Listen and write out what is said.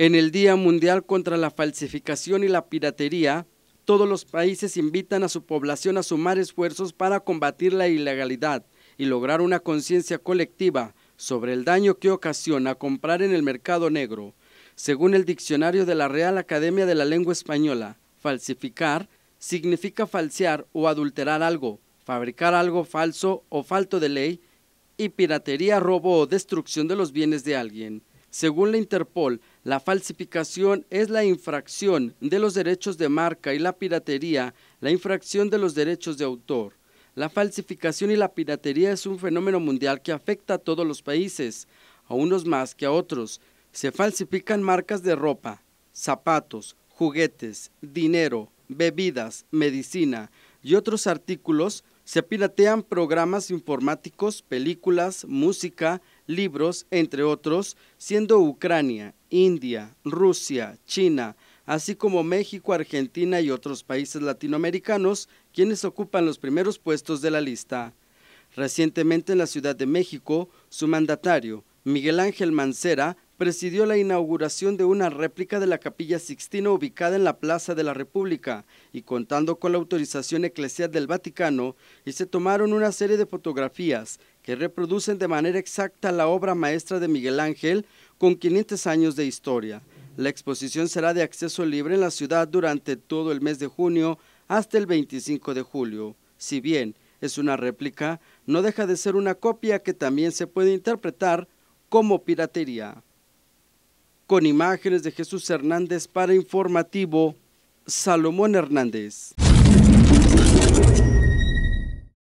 En el Día Mundial contra la Falsificación y la Piratería, todos los países invitan a su población a sumar esfuerzos para combatir la ilegalidad y lograr una conciencia colectiva sobre el daño que ocasiona comprar en el mercado negro. Según el diccionario de la Real Academia de la Lengua Española, falsificar significa falsear o adulterar algo, fabricar algo falso o falto de ley, y piratería, robo o destrucción de los bienes de alguien. Según la Interpol, la falsificación es la infracción de los derechos de marca y la piratería, la infracción de los derechos de autor. La falsificación y la piratería es un fenómeno mundial que afecta a todos los países, a unos más que a otros. Se falsifican marcas de ropa, zapatos, juguetes, dinero, bebidas, medicina y otros artículos. Se piratean programas informáticos, películas, música, libros, entre otros, siendo Ucrania, India, Rusia, China, así como México, Argentina y otros países latinoamericanos, quienes ocupan los primeros puestos de la lista. Recientemente en la Ciudad de México, su mandatario, Miguel Ángel Mancera, presidió la inauguración de una réplica de la Capilla Sixtina ubicada en la Plaza de la República y contando con la autorización eclesial del Vaticano y se tomaron una serie de fotografías que reproducen de manera exacta la obra maestra de Miguel Ángel con 500 años de historia. La exposición será de acceso libre en la ciudad durante todo el mes de junio hasta el 25 de julio. Si bien es una réplica, no deja de ser una copia que también se puede interpretar como piratería. Con imágenes de Jesús Hernández para Informativo, Salomón Hernández.